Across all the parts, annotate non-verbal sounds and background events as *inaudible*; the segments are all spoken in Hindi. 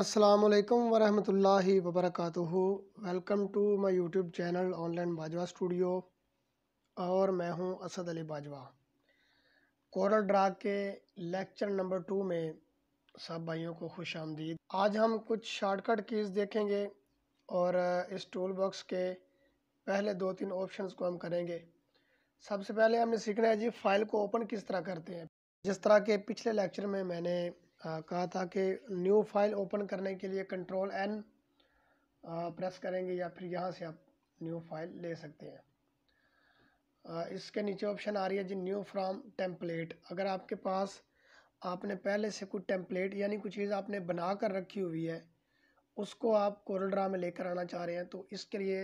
असलकम वरहमल वबरक welcome to my YouTube channel online Bajwa studio और मैं हूं असद अली बाजवा कोरल ड्रा के लेक्चर नंबर टू में सब भाइयों को खुश आमदीद आज हम कुछ शॉर्टकट कीज़ देखेंगे और इस टूल बॉक्स के पहले दो तीन ऑप्शंस को हम करेंगे सबसे पहले हमने सीखना है जी फ़ाइल को ओपन किस तरह करते हैं जिस तरह के पिछले लेक्चर में मैंने कहा था कि न्यू फाइल ओपन करने के लिए कंट्रोल एन प्रेस करेंगे या फिर यहाँ से आप न्यू फाइल ले सकते हैं इसके नीचे ऑप्शन आ रही है जी न्यू फ्राम टेम्पलेट अगर आपके पास आपने पहले से कुछ टेम्पलेट यानी कुछ चीज़ आपने बना कर रखी हुई है उसको आप कोरल ड्रा में लेकर आना चाह रहे हैं तो इसके लिए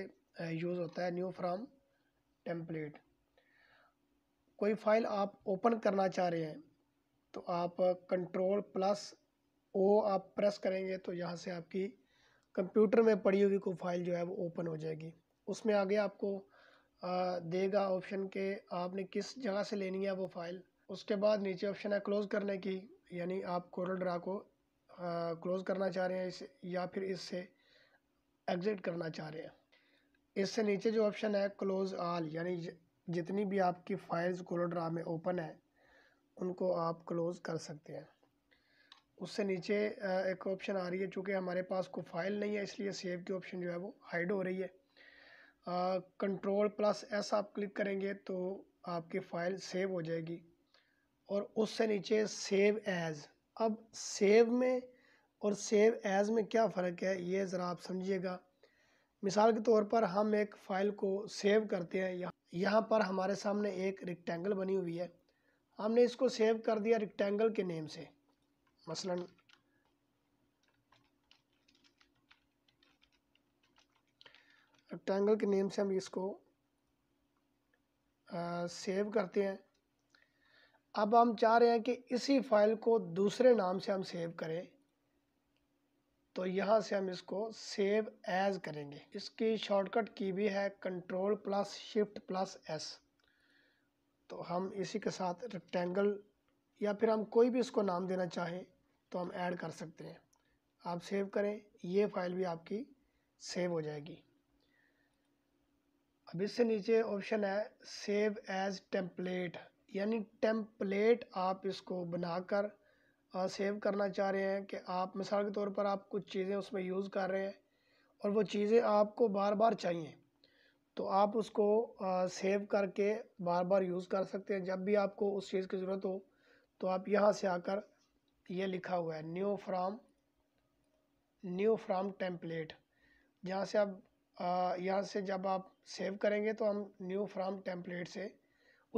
यूज़ होता है न्यू फ्राम टेम्पलेट कोई फाइल आप ओपन करना चाह रहे हैं तो आप कंट्रोल प्लस ओ आप प्रेस करेंगे तो यहाँ से आपकी कंप्यूटर में पड़ी हुई कोई फाइल जो है वो ओपन हो जाएगी उसमें आगे आपको देगा ऑप्शन के आपने किस जगह से लेनी है वो फाइल उसके बाद नीचे ऑप्शन है क्लोज़ करने की यानी आप कोरल ड्रा को क्लोज़ करना चाह रहे हैं इस या फिर इससे एग्ज़िट करना चाह रहे हैं इससे नीचे जो ऑप्शन है क्लोज़ आल यानी जितनी भी आपकी फ़ाइल्स कोरल ड्रा में ओपन है उनको आप क्लोज़ कर सकते हैं उससे नीचे एक ऑप्शन आ रही है चूँकि हमारे पास कोई फाइल नहीं है इसलिए सेव की ऑप्शन जो है वो हाइड हो रही है कंट्रोल प्लस एस आप क्लिक करेंगे तो आपकी फ़ाइल सेव हो जाएगी और उससे नीचे सेव एज़ अब सेव में और सेव एज़ में क्या फ़र्क है ये ज़रा आप समझिएगा मिसाल के तौर पर हम एक फ़ाइल को सेव करते हैं यहाँ पर हमारे सामने एक रिक्टेंगल बनी हुई है हमने इसको सेव कर दिया रिक्टेंगल के नेम से मसलन रिक्टेंगल के नेम से हम इसको आ, सेव करते हैं अब हम चाह रहे हैं कि इसी फाइल को दूसरे नाम से हम सेव करें तो यहाँ से हम इसको सेव एज करेंगे इसकी शॉर्टकट की भी है control plus shift plus S तो हम इसी के साथ रेक्टेंगल या फिर हम कोई भी इसको नाम देना चाहें तो हम ऐड कर सकते हैं आप सेव करें ये फाइल भी आपकी सेव हो जाएगी अब इससे नीचे ऑप्शन है सेव एज टेम्पलेट यानी टेम्पलेट आप इसको बनाकर सेव करना चाह रहे हैं कि आप मिसाल के तौर पर आप कुछ चीज़ें उसमें यूज़ कर रहे हैं और वो चीज़ें आपको बार बार चाहिए तो आप उसको सेव करके बार बार यूज़ कर सकते हैं जब भी आपको उस चीज़ की ज़रूरत हो तो आप यहाँ से आकर ये लिखा हुआ है new from new from template जहाँ से आप यहाँ से जब आप सेव करेंगे तो हम न्यू फ्राम टेम्पलेट से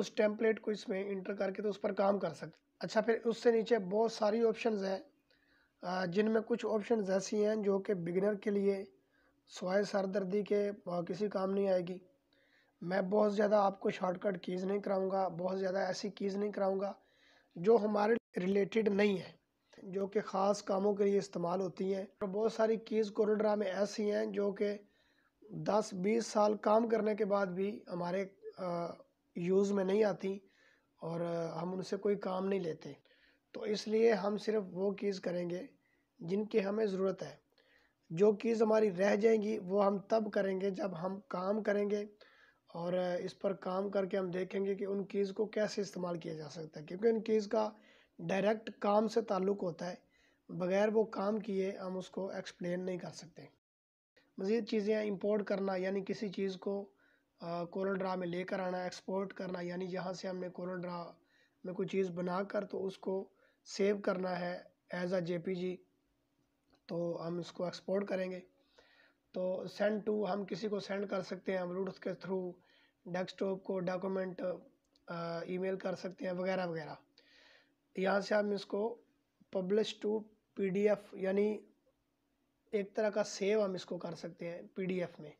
उस टेम्पलेट को इसमें इंटर करके तो उस पर काम कर सकते अच्छा फिर उससे नीचे बहुत सारी ऑप्शंस हैं जिनमें कुछ ऑप्शंस ऐसी हैं जो कि बिगिनर के लिए सवाए सरदर्दी के किसी काम नहीं आएगी मैं बहुत ज़्यादा आपको शॉर्टकट कीज़ नहीं कराऊंगा बहुत ज़्यादा ऐसी कीज़ नहीं कराऊंगा जो हमारे रिलेटेड नहीं है जो कि ख़ास कामों के लिए इस्तेमाल होती हैं और बहुत सारी कीज़ कोरोड्रा में ऐसी हैं जो कि 10-20 साल काम करने के बाद भी हमारे यूज़ में नहीं आती और हम उनसे कोई काम नहीं लेते तो इसलिए हम सिर्फ वो कीज़ करेंगे जिनकी हमें ज़रूरत है जो चीज़ हमारी रह जाएंगी वो हम तब करेंगे जब हम काम करेंगे और इस पर काम करके हम देखेंगे कि उन चीज़ को कैसे इस्तेमाल किया जा सकता है क्योंकि उन चीज़ का डायरेक्ट काम से ताल्लुक़ होता है बग़ैर वो काम किए हम उसको एक्सप्लेन नहीं कर सकते मज़ीद चीज़ें इंपोर्ट करना यानी किसी चीज़ को कोरल ड्रा में लेकर आना एक्सपोर्ट करना यानी जहाँ से हमने कोरल ड्रा में कोई चीज़ बना कर तो उसको सेव करना है एज़ आ जे पी जी तो हम इसको एक्सपोर्ट करेंगे तो सेंड टू हम किसी को सेंड कर सकते हैं हम रूट्स के थ्रू डेस्कटॉप को डॉक्यूमेंट ईमेल कर सकते हैं वगैरह वगैरह यहाँ से हम इसको पब्लिश टू पीडीएफ यानी एक तरह का सेव हम इसको कर सकते हैं पीडीएफ में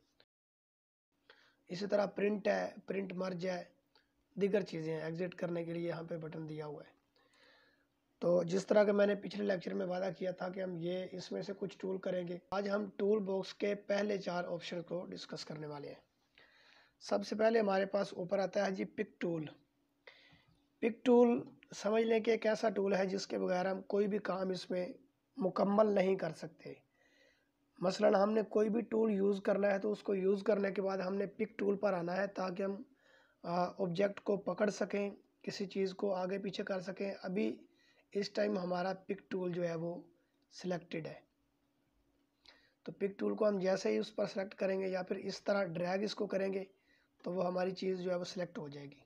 इसी तरह प्रिंट है प्रिंट मर्ज है दीगर चीज़ें हैं एग्ज़िट करने के लिए यहाँ पे बटन दिया हुआ है तो जिस तरह के मैंने पिछले लेक्चर में वादा किया था कि हम ये इसमें से कुछ टूल करेंगे आज हम टूल बॉक्स के पहले चार ऑप्शन को डिस्कस करने वाले हैं सबसे पहले हमारे पास ऊपर आता है जी पिक टूल पिक टूल समझ लें कि एक ऐसा टूल है जिसके बगैर हम कोई भी काम इसमें मुकम्मल नहीं कर सकते मसलन हमने कोई भी टूल यूज़ करना है तो उसको यूज़ करने के बाद हमने पिक टूल पर आना है ताकि हम ऑब्जेक्ट को पकड़ सकें किसी चीज़ को आगे पीछे कर सकें अभी इस टाइम हमारा पिक टूल जो है वो सिलेक्टेड है तो पिक टूल को हम जैसे ही उस पर सेलेक्ट करेंगे या फिर इस तरह ड्रैग इसको करेंगे तो वो हमारी चीज़ जो है वो सिलेक्ट हो जाएगी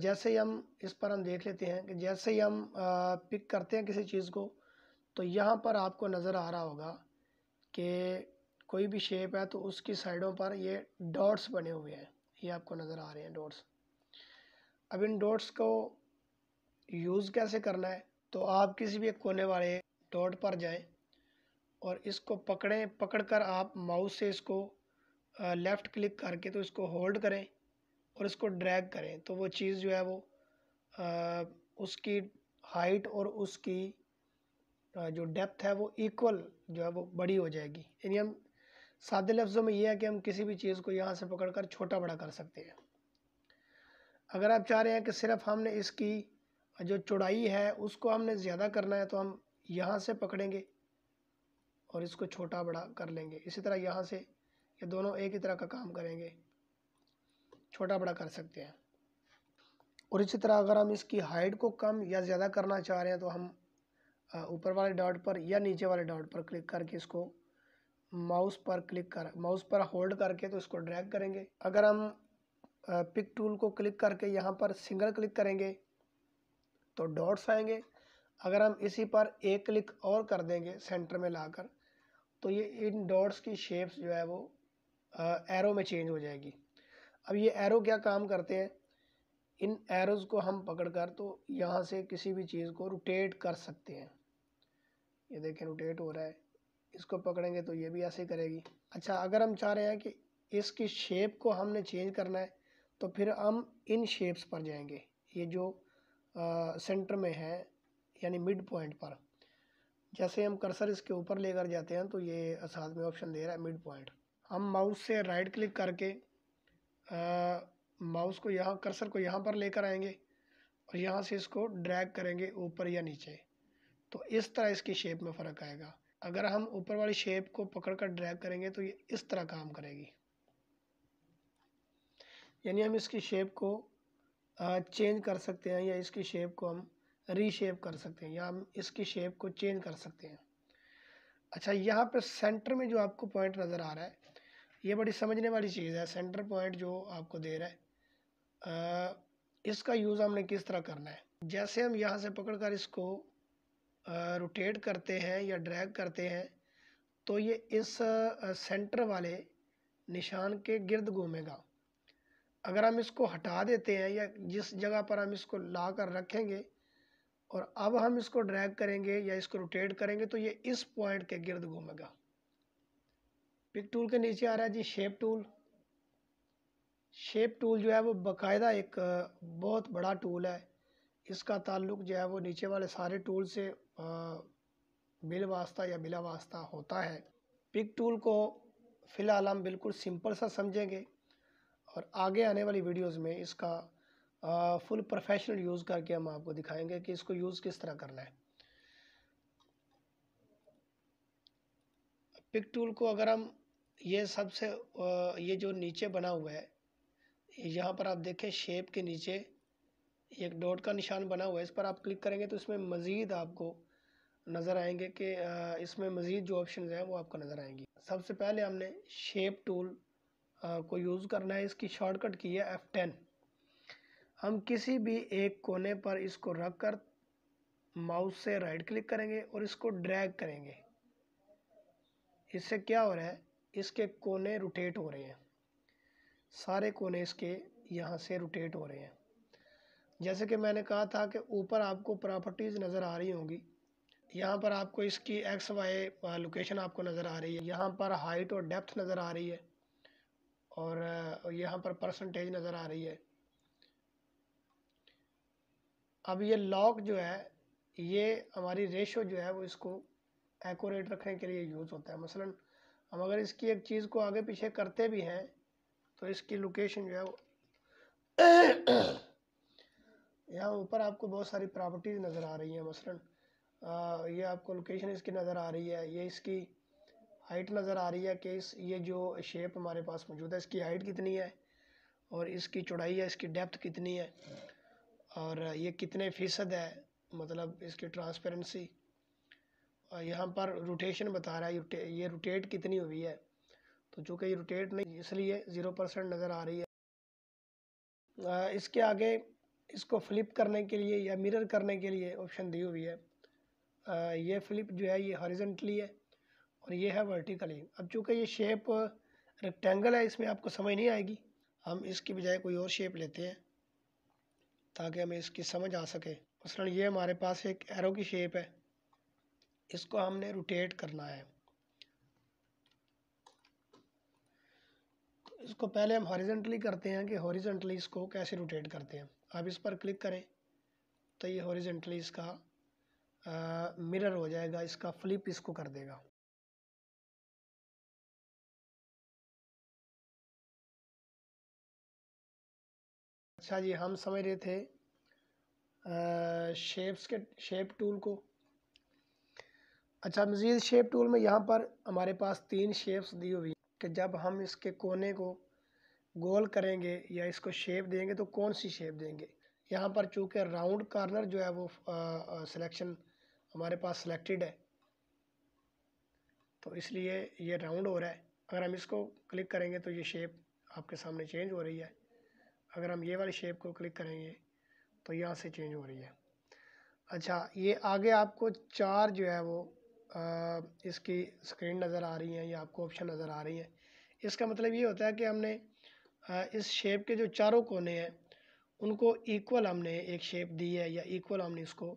जैसे ही हम इस पर हम देख लेते हैं कि जैसे ही हम पिक करते हैं किसी चीज़ को तो यहाँ पर आपको नज़र आ रहा होगा कि कोई भी शेप है तो उसकी साइडों पर ये डॉट्स बने हुए हैं ये आपको नज़र आ रहे हैं डॉट्स अब इन डॉट्स को यूज़ कैसे करना है तो आप किसी भी एक कोने वाले डॉट पर जाएं और इसको पकड़ें पकड़कर आप माउस से इसको लेफ़्ट क्लिक करके तो इसको होल्ड करें और इसको ड्रैग करें तो वो चीज़ जो है वो आ, उसकी हाइट और उसकी आ, जो डेप्थ है वो इक्वल जो है वो बड़ी हो जाएगी यानी हम सादे लफ्ज़ों में ये है कि हम किसी भी चीज़ को यहाँ से पकड़ कर छोटा बड़ा कर सकते हैं अगर आप चाह रहे हैं कि सिर्फ हमने इसकी जो चौड़ाई है उसको हमने ज़्यादा करना है तो हम यहाँ से पकड़ेंगे और इसको छोटा बड़ा कर लेंगे इसी तरह यहाँ से ये दोनों एक ही तरह का काम करेंगे छोटा बड़ा कर सकते हैं और इसी तरह अगर हम इसकी हाइट को कम या ज़्यादा करना चाह रहे हैं तो हम ऊपर वाले डॉट पर या नीचे वाले डॉट पर क्लिक करके इसको माउस पर क्लिक कर माउस पर होल्ड करके तो इसको ड्रैग करेंगे अगर हम पिक टूल को क्लिक करके यहाँ पर सिंगल क्लिक करेंगे तो डॉट्स आएंगे अगर हम इसी पर एक क्लिक और कर देंगे सेंटर में लाकर तो ये इन डॉट्स की शेप्स जो है वो आ, एरो में चेंज हो जाएगी अब ये एरो क्या काम करते हैं इन एरोज़ को हम पकड़कर तो यहाँ से किसी भी चीज़ को रोटेट कर सकते हैं ये देखें रोटेट हो रहा है इसको पकड़ेंगे तो ये भी ऐसे करेगी अच्छा अगर हम चाह रहे हैं कि इसकी शेप को हमने चेंज करना है तो फिर हम इन शेप्स पर जाएंगे ये जो सेंटर में है यानी मिड पॉइंट पर जैसे हम कर्सर इसके ऊपर लेकर जाते हैं तो ये साथ में ऑप्शन दे रहा है मिड पॉइंट हम माउस से राइट क्लिक करके माउस को यहाँ कर्सर को यहाँ पर लेकर आएंगे और यहाँ से इसको ड्रैग करेंगे ऊपर या नीचे तो इस तरह इसकी शेप में फ़र्क आएगा अगर हम ऊपर वाली शेप को पकड़ कर ड्रैग करेंगे तो ये इस तरह काम करेगी यानी हम इसकी शेप को चेंज कर सकते हैं या इसकी शेप को हम रीशेप कर सकते हैं या हम इसकी शेप को चेंज कर सकते हैं अच्छा यहाँ पर सेंटर में जो आपको पॉइंट नज़र आ रहा है ये बड़ी समझने वाली चीज़ है सेंटर पॉइंट जो आपको दे रहा है आ, इसका यूज़ हमने किस तरह करना है जैसे हम यहाँ से पकड़ कर इसको आ, रोटेट करते हैं या ड्रैग करते हैं तो ये इस आ, सेंटर वाले निशान के गिर्द घूमेगा अगर हम इसको हटा देते हैं या जिस जगह पर हम इसको ला कर रखेंगे और अब हम इसको ड्रैग करेंगे या इसको रोटेट करेंगे तो ये इस पॉइंट के गिर्द घूमेगा पिक टूल के नीचे आ रहा है जी शेप टूल शेप टूल जो है वो बकायदा एक बहुत बड़ा टूल है इसका ताल्लुक जो है वो नीचे वाले सारे टूल से बिल वास्ता या बिला वास्ता होता है पिक टूल को फ़िलहाल हम बिल्कुल सिंपल सा समझेंगे और आगे आने वाली वीडियोस में इसका आ, फुल प्रोफेशनल यूज़ करके हम आपको दिखाएंगे कि इसको यूज़ किस तरह करना है पिक टूल को अगर हम ये सबसे ये जो नीचे बना हुआ है यहाँ पर आप देखें शेप के नीचे एक डॉट का निशान बना हुआ है इस पर आप क्लिक करेंगे तो इसमें मज़ीद आपको नज़र आएंगे कि इसमें मज़ीद जो ऑप्शन हैं वो आपको नज़र आएंगी सबसे पहले हमने शेप टूल को यूज़ करना है इसकी शॉर्टकट की है एफ़ टेन हम किसी भी एक कोने पर इसको रख कर माउस से राइट क्लिक करेंगे और इसको ड्रैग करेंगे इससे क्या हो रहा है इसके कोने रोटेट हो रहे हैं सारे कोने इसके यहाँ से रोटेट हो रहे हैं जैसे कि मैंने कहा था कि ऊपर आपको प्रॉपर्टीज़ नज़र आ रही होंगी यहाँ पर आपको इसकी एक्स वाई लोकेशन आपको नज़र आ रही है यहाँ पर हाइट और डेप्थ नज़र आ रही है और यहाँ पर परसेंटेज नज़र आ रही है अब ये लॉक जो है ये हमारी रेशो जो है वो इसको एकोरेट रखने के लिए यूज़ होता है मसलन हम अगर इसकी एक चीज़ को आगे पीछे करते भी हैं तो इसकी लोकेशन जो है वो *coughs* यहाँ ऊपर आपको बहुत सारी प्रॉपर्टीज़ नज़र आ रही हैं मसलन ये आपको लोकेशन इसकी नज़र आ रही है ये इसकी हाइट नज़र आ रही है कि इस ये जो शेप हमारे पास मौजूद है इसकी हाइट कितनी है और इसकी चौड़ाई है इसकी डेप्थ कितनी है और ये कितने फ़ीसद है मतलब इसकी ट्रांसपेरेंसी यहाँ पर रोटेशन बता रहा है ये रोटेट कितनी हुई है तो चूँकि ये रोटेट नहीं इसलिए ज़ीरो परसेंट नज़र आ रही है इसके आगे इसको फ्लिप करने के लिए या मिरर करने के लिए ऑप्शन दी हुई है ये फ्लिप जो है ये हॉरिजेंटली है और ये है वर्टिकली अब चूँकि ये शेप रेक्टेंगल है इसमें आपको समझ नहीं आएगी हम इसकी बजाय कोई और शेप लेते हैं ताकि हमें इसकी समझ आ सके मसलन ये हमारे पास एक एरो की शेप है इसको हमने रोटेट करना है तो इसको पहले हम हॉरिजेंटली करते हैं कि हॉरिजेंटली इसको कैसे रोटेट करते हैं आप इस पर क्लिक करें तो ये हॉरिजेंटली इसका मिरर हो जाएगा इसका फ्लिप इसको कर देगा अच्छा जी हम समझ रहे थे आ, शेप्स के शेप टूल को अच्छा मज़ीद शेप टूल में यहाँ पर हमारे पास तीन शेप्स दी हुई कि जब हम इसके कोने को गोल करेंगे या इसको शेप देंगे तो कौन सी शेप देंगे यहाँ पर चूँकि राउंड कॉर्नर जो है वो सिलेक्शन हमारे पास सिलेक्टेड है तो इसलिए ये राउंड हो रहा है अगर हम इसको क्लिक करेंगे तो ये शेप आपके सामने चेंज हो रही है अगर हम ये वाली शेप को क्लिक करेंगे तो यहाँ से चेंज हो रही है अच्छा ये आगे आपको चार जो है वो आ, इसकी स्क्रीन नज़र आ रही है या आपको ऑप्शन नज़र आ रही है इसका मतलब ये होता है कि हमने आ, इस शेप के जो चारों कोने हैं उनको इक्वल हमने एक शेप दी है या इक्वल हमने इसको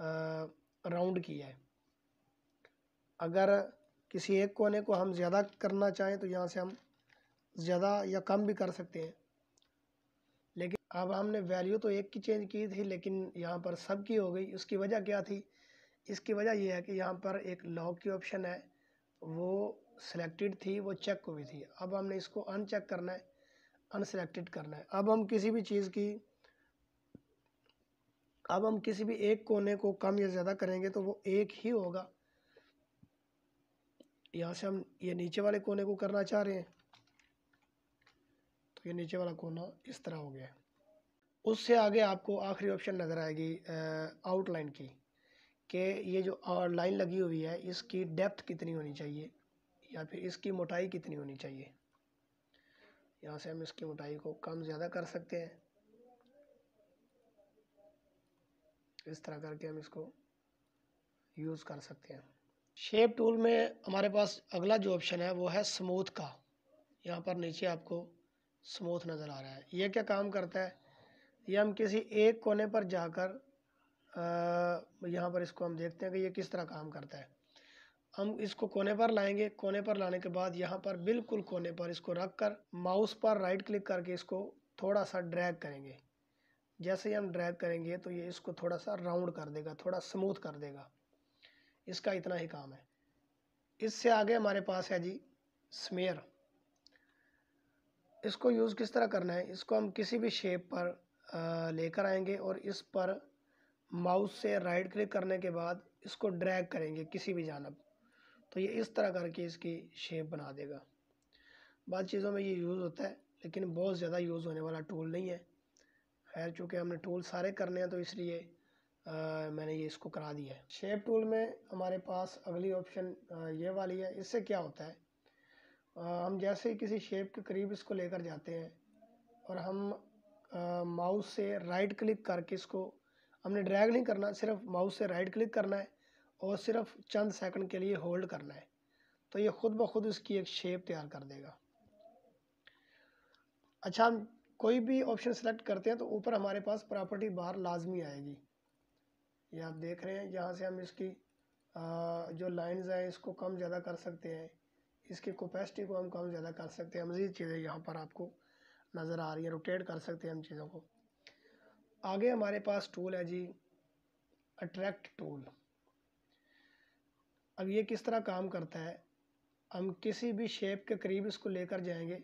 राउंड किया है अगर किसी एक कोने को हम ज़्यादा करना चाहें तो यहाँ से हम ज़्यादा या कम भी कर सकते हैं अब हमने वैल्यू तो एक की चेंज की थी लेकिन यहाँ पर सब की हो गई उसकी वजह क्या थी इसकी वजह यह है कि यहाँ पर एक लॉक की ऑप्शन है वो सिलेक्टेड थी वो चेक हुई थी अब हमने इसको अनचेक करना है अनसेलेक्टेड करना है अब हम किसी भी चीज़ की अब हम किसी भी एक कोने को कम या ज़्यादा करेंगे तो वो एक ही होगा यहाँ से हम ये नीचे वाले कोने को करना चाह रहे हैं तो ये नीचे वाला कोना इस तरह हो गया है उससे आगे आपको आखिरी ऑप्शन नज़र आएगी आउटलाइन की कि ये जो लाइन लगी हुई है इसकी डेप्थ कितनी होनी चाहिए या फिर इसकी मोटाई कितनी होनी चाहिए यहाँ से हम इसकी मोटाई को कम ज़्यादा कर सकते हैं इस तरह करके हम इसको यूज़ कर सकते हैं शेप टूल में हमारे पास अगला जो ऑप्शन है वो है स्मूथ का यहाँ पर नीचे आपको स्मूथ नज़र आ रहा है ये क्या काम करता है या हम किसी एक कोने पर जाकर यहाँ पर इसको हम देखते हैं कि ये किस तरह काम करता है हम इसको कोने पर लाएंगे कोने पर लाने के बाद यहाँ पर बिल्कुल कोने पर इसको रख कर माउस पर राइट क्लिक करके इसको थोड़ा सा ड्रैग करेंगे जैसे ही हम ड्रैग करेंगे तो ये इसको थोड़ा सा राउंड कर देगा थोड़ा स्मूथ कर देगा इसका इतना ही काम है इससे आगे हमारे पास है जी स्मेयर इसको यूज़ किस तरह करना है इसको हम किसी भी शेप पर लेकर आएंगे और इस पर माउस से राइट क्लिक करने के बाद इसको ड्रैग करेंगे किसी भी जानब तो ये इस तरह करके इसकी शेप बना देगा बाद चीज़ों में ये यूज़ होता है लेकिन बहुत ज़्यादा यूज़ होने वाला टूल नहीं है खैर चूँकि हमने टूल सारे करने हैं तो इसलिए मैंने ये इसको करा दिया है शेप टूल में हमारे पास अगली ऑप्शन ये वाली है इससे क्या होता है आ, हम जैसे ही किसी शेप के करीब इसको लेकर जाते हैं और हम माउस से राइट क्लिक करके इसको हमने ड्रैग नहीं करना सिर्फ माउस से राइट क्लिक करना है और सिर्फ चंद सेकंड के लिए होल्ड करना है तो ये ख़ुद ब खुद इसकी एक शेप तैयार कर देगा अच्छा हम कोई भी ऑप्शन सेलेक्ट करते हैं तो ऊपर हमारे पास प्रॉपर्टी बाहर लाजमी आएगी ये आप देख रहे हैं यहाँ से हम इसकी आ, जो लाइन हैं इसको कम ज़्यादा कर सकते हैं इसकी कैपेसिटी को हम कम ज़्यादा कर सकते हैं मज़ीद चीज़ें यहाँ पर आपको नज़र आ रही है रोटेट कर सकते हैं हम चीज़ों को आगे हमारे पास टूल है जी अट्रैक्ट टूल अब ये किस तरह काम करता है हम किसी भी शेप के करीब इसको लेकर जाएंगे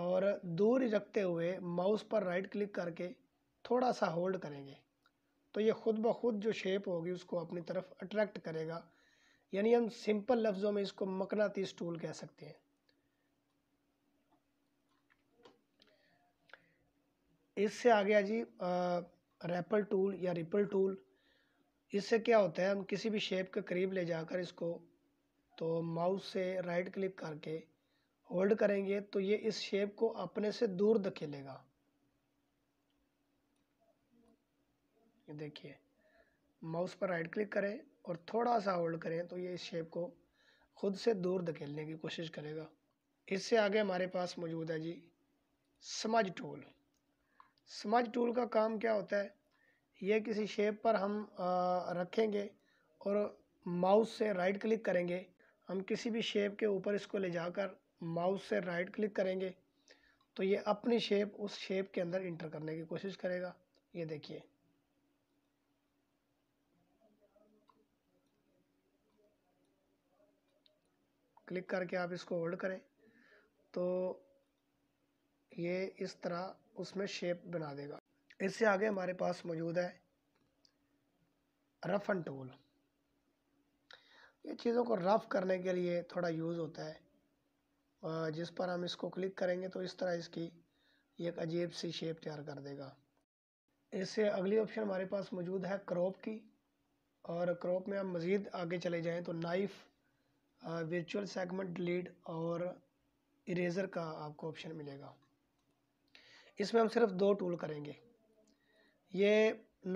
और दूर रखते हुए माउस पर राइट क्लिक करके थोड़ा सा होल्ड करेंगे तो ये ख़ुद ब खुद जो शेप होगी उसको अपनी तरफ अट्रैक्ट करेगा यानी हम सिंपल लफ्ज़ों में इसको मकनातीस टूल कह सकते हैं इससे आ गया जी रेपल टूल या रिपल टूल इससे क्या होता है हम किसी भी शेप के करीब ले जाकर इसको तो माउस से राइट क्लिक करके होल्ड करेंगे तो ये इस शेप को अपने से दूर धकेलेगा ये देखिए माउस पर राइट क्लिक करें और थोड़ा सा होल्ड करें तो ये इस शेप को खुद से दूर धकेलने की कोशिश करेगा इससे आगे हमारे पास मौजूद है जी समझ टूल स्मज टूल का काम क्या होता है ये किसी शेप पर हम आ, रखेंगे और माउस से राइट क्लिक करेंगे हम किसी भी शेप के ऊपर इसको ले जाकर माउस से राइट क्लिक करेंगे तो ये अपनी शेप उस शेप के अंदर इंटर करने की कोशिश करेगा ये देखिए क्लिक करके आप इसको होल्ड करें तो ये इस तरह उसमें शेप बना देगा इससे आगे हमारे पास मौजूद है रफ़ एंड टूल ये चीज़ों को रफ़ करने के लिए थोड़ा यूज़ होता है जिस पर हम इसको क्लिक करेंगे तो इस तरह इसकी एक अजीब सी शेप तैयार कर देगा इससे अगली ऑप्शन हमारे पास मौजूद है क्रॉप की और क्रॉप में हम मज़ीद आगे चले जाएँ तो नाइफ़ वर्चुअल सेगमेंट डिलीट और इरेज़र का आपको ऑप्शन मिलेगा इसमें हम सिर्फ दो टूल करेंगे ये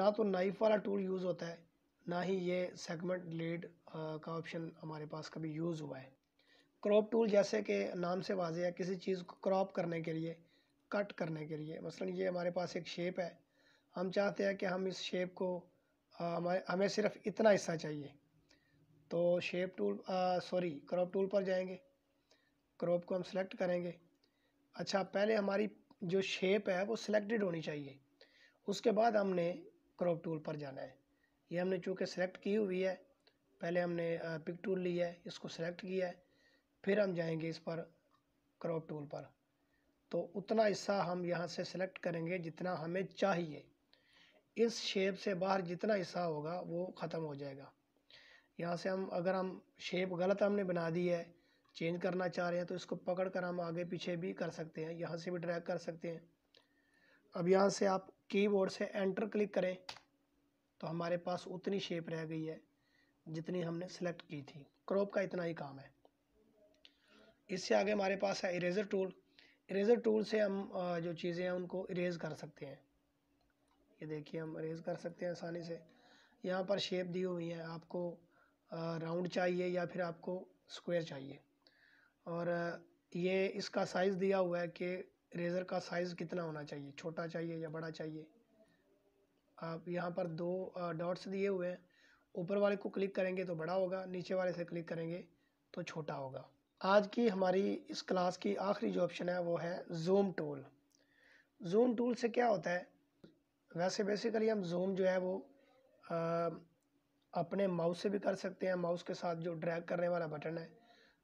ना तो नाइफ वाला टूल यूज़ होता है ना ही ये सेगमेंट लीड का ऑप्शन हमारे पास कभी यूज़ हुआ है क्रॉप टूल जैसे कि नाम से वाजे है किसी चीज़ को क्रॉप करने के लिए कट करने के लिए मसलन ये हमारे पास एक शेप है हम चाहते हैं कि हम इस शेप को हमारे हमें सिर्फ इतना हिस्सा चाहिए तो shape tool sorry crop tool पर जाएंगे क्रॉप को हम सेलेक्ट करेंगे अच्छा पहले हमारी जो शेप है वो सिलेक्टेड होनी चाहिए उसके बाद हमने क्रॉप टूल पर जाना है ये हमने चूँकि सेलेक्ट की हुई है पहले हमने पिक टूल लिया है इसको सेलेक्ट किया है फिर हम जाएंगे इस पर क्रॉप टूल पर तो उतना हिस्सा हम यहाँ से सिलेक्ट करेंगे जितना हमें चाहिए इस शेप से बाहर जितना हिस्सा होगा वो ख़त्म हो जाएगा यहाँ से हम अगर हम शेप गलत हमने बना दी है चेंज करना चाह रहे हैं तो इसको पकड़ कर हम आगे पीछे भी कर सकते हैं यहाँ से भी ड्रैग कर सकते हैं अब यहाँ से आप कीबोर्ड से एंटर क्लिक करें तो हमारे पास उतनी शेप रह गई है जितनी हमने सेलेक्ट की थी क्रॉप का इतना ही काम है इससे आगे हमारे पास है इरेज़र टूल इरेज़र टूल से हम जो चीज़ें हैं उनको इरेज़ कर सकते हैं ये देखिए हम इरेज़ कर सकते हैं आसानी से यहाँ पर शेप दी हुई है आपको राउंड चाहिए या फिर आपको स्क्वायर चाहिए और ये इसका साइज़ दिया हुआ है कि रेज़र का साइज़ कितना होना चाहिए छोटा चाहिए या बड़ा चाहिए आप यहाँ पर दो डॉट्स दिए हुए हैं ऊपर वाले को क्लिक करेंगे तो बड़ा होगा नीचे वाले से क्लिक करेंगे तो छोटा होगा आज की हमारी इस क्लास की आखिरी जो ऑप्शन है वो है जूम टूल जूम टूल से क्या होता है वैसे बेसिकली हम जूम जो है वो आ, अपने माउस से भी कर सकते हैं माउस के साथ जो ड्रैग करने वाला बटन है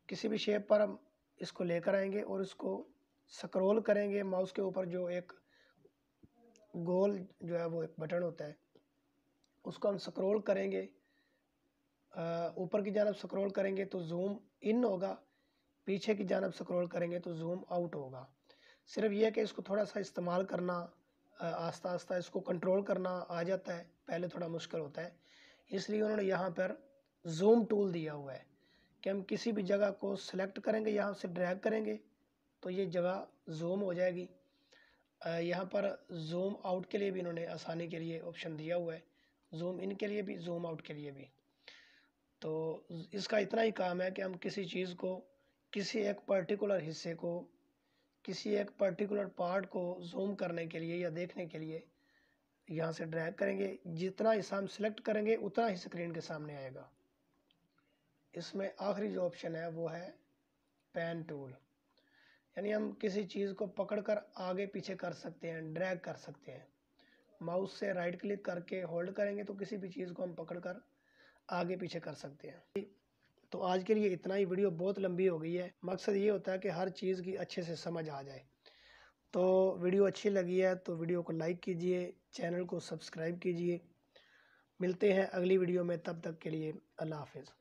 किसी भी शेप पर हम इसको लेकर आएंगे और इसको स्क्रॉल करेंगे माउस के ऊपर जो एक गोल जो है वो एक बटन होता है उसको हम स्क्रोल करेंगे ऊपर की जानब स्क्रोल करेंगे तो जूम इन होगा पीछे की जानब स्क्रॉल करेंगे तो जूम आउट होगा सिर्फ यह कि इसको थोड़ा सा इस्तेमाल करना आस्ता आस्ता इसको कंट्रोल करना आ जाता है पहले थोड़ा मुश्किल होता है इसलिए उन्होंने यहाँ पर जूम टूल दिया हुआ है कि हम किसी भी जगह को सिलेक्ट करेंगे यहाँ से ड्रैग करेंगे तो ये जगह जूम हो जाएगी यहाँ पर जूम आउट के लिए भी इन्होंने आसानी के लिए ऑप्शन दिया हुआ है जूम इन के लिए भी जूम आउट के लिए भी तो इसका इतना ही काम है कि हम किसी चीज़ को किसी एक पर्टिकुलर हिस्से को किसी एक पर्टिकुलर पार्ट को जूम करने के लिए या देखने के लिए यहाँ से ड्रैग करेंगे जितना हिस्सा हम सिलेक्ट करेंगे उतना ही स्क्रीन के सामने आएगा इसमें आखिरी जो ऑप्शन है वो है पेन टूल यानी हम किसी चीज़ को पकड़कर आगे पीछे कर सकते हैं ड्रैग कर सकते हैं माउस से राइट क्लिक करके होल्ड करेंगे तो किसी भी चीज़ को हम पकड़कर आगे पीछे कर सकते हैं तो आज के लिए इतना ही वीडियो बहुत लंबी हो गई है मकसद ये होता है कि हर चीज़ की अच्छे से समझ आ जाए तो वीडियो अच्छी लगी है तो वीडियो को लाइक कीजिए चैनल को सब्सक्राइब कीजिए मिलते हैं अगली वीडियो में तब तक के लिए अल्लाह हाफिज़